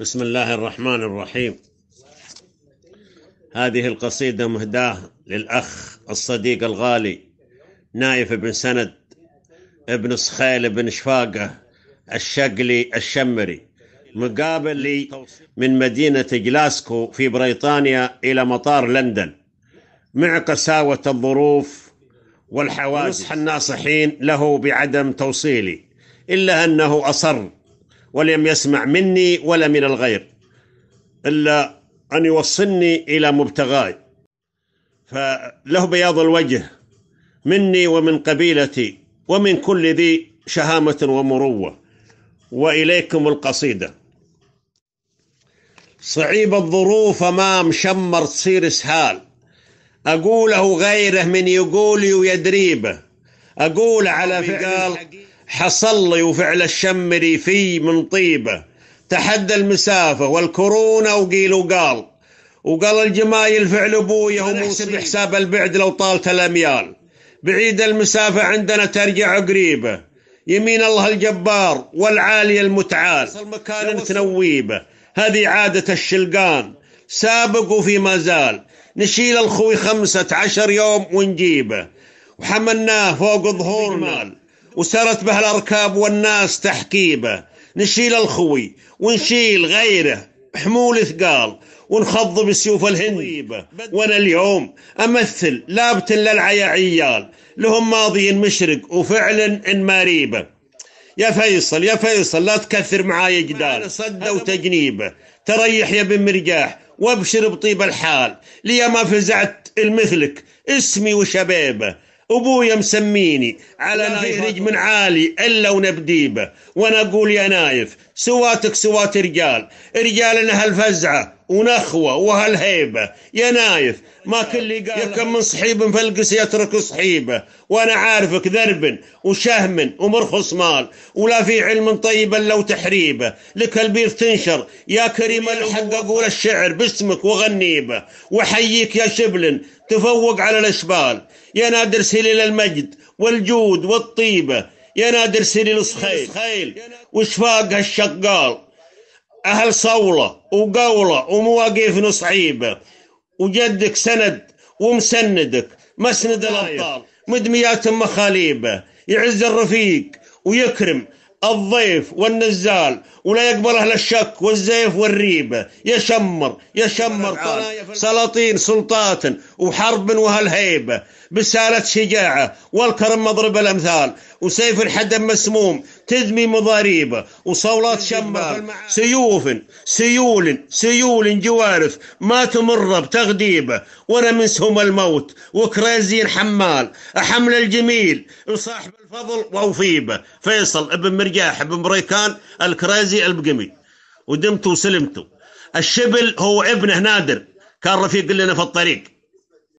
بسم الله الرحمن الرحيم هذه القصيدة مهداة للأخ الصديق الغالي نايف بن سند ابن صخيل بن شفاقة الشقلي الشمري مقابل لي من مدينة جلاسكو في بريطانيا إلى مطار لندن مع قساوة الظروف والحوادث الناصحين له بعدم توصيلي إلا أنه أصر ولم يسمع مني ولا من الغير إلا أن يوصلني إلى مبتغاي فله بياض الوجه مني ومن قبيلتي ومن كل ذي شهامة ومروة وإليكم القصيدة صعيب الظروف أمام شمر تصير إسهال أقوله غيره من يقولي ويدريبه أقول على فعل حصلي وفعل الشمري في من طيبة تحدى المسافة والكورونا وقيل وقال وقال الجمايل فعل أبويا وموسى بحساب البعد لو طالت الأميال بعيد المسافة عندنا ترجع قريبة يمين الله الجبار والعالي المتعال المكان تنويبه هذه عادة الشلقان سابق وفي ما زال نشيل الخوي خمسة عشر يوم ونجيبه وحملناه فوق ظهورنا وسارت به الأركاب والناس تحكيبه نشيل الخوي ونشيل غيره حمول ثقال ونخض بسيوف الهند وانا اليوم امثل لابت للعيا عيال لهم ماضي مشرق وفعلا ماريبه يا فيصل يا فيصل لا تكثر معاي جدال صده وتجنيبه تريح يا بن مرجاح وابشر بطيب الحال ليا ما فزعت المثلك اسمي وشبيبه أبويا مسميني على فيه من عالي إلا ونبديبه وأنا أقول يا نايف سواتك سوات رجال رجالنا هالفزعة ونخوة وهالهيبة يا نايف ما كل قال كم من صحيب فلقس يترك صحيبه وانا عارفك ذرب وشهم ومرخص مال ولا في علم طيب الا وتحريبه لك البير تنشر يا كريم الحق اقول الشعر باسمك وغنيبه وحييك يا شبل تفوق على الاشبال يا نادر سليل المجد والجود والطيبه يا نادر سيري الصخيل وشفاق هالشقال أهل صولة وقولة ومواقيف نصعيبة وجدك سند ومسندك مسند الأبطال مدميات مخاليبه يعز الرفيق ويكرم الضيف والنزال ولا يقبل أهل الشك والزيف والريبة يشمر يشمر سلاطين سلطات وحرب وهالهيبة بسالة شجاعة والكرم مضرب الأمثال وسيف الحدم مسموم تذمي مضاريبه وصولات شمال سيوف سيول سيول جوارف ما تمر بتغديبه وانا منسهم الموت وكرازين حمال احمل الجميل وصاحب الفضل ووفيبه فيصل ابن مرجاح ابن بريكان الكرازي البقمي ودمت وسلمت الشبل هو ابنه نادر كان رفيق لنا في الطريق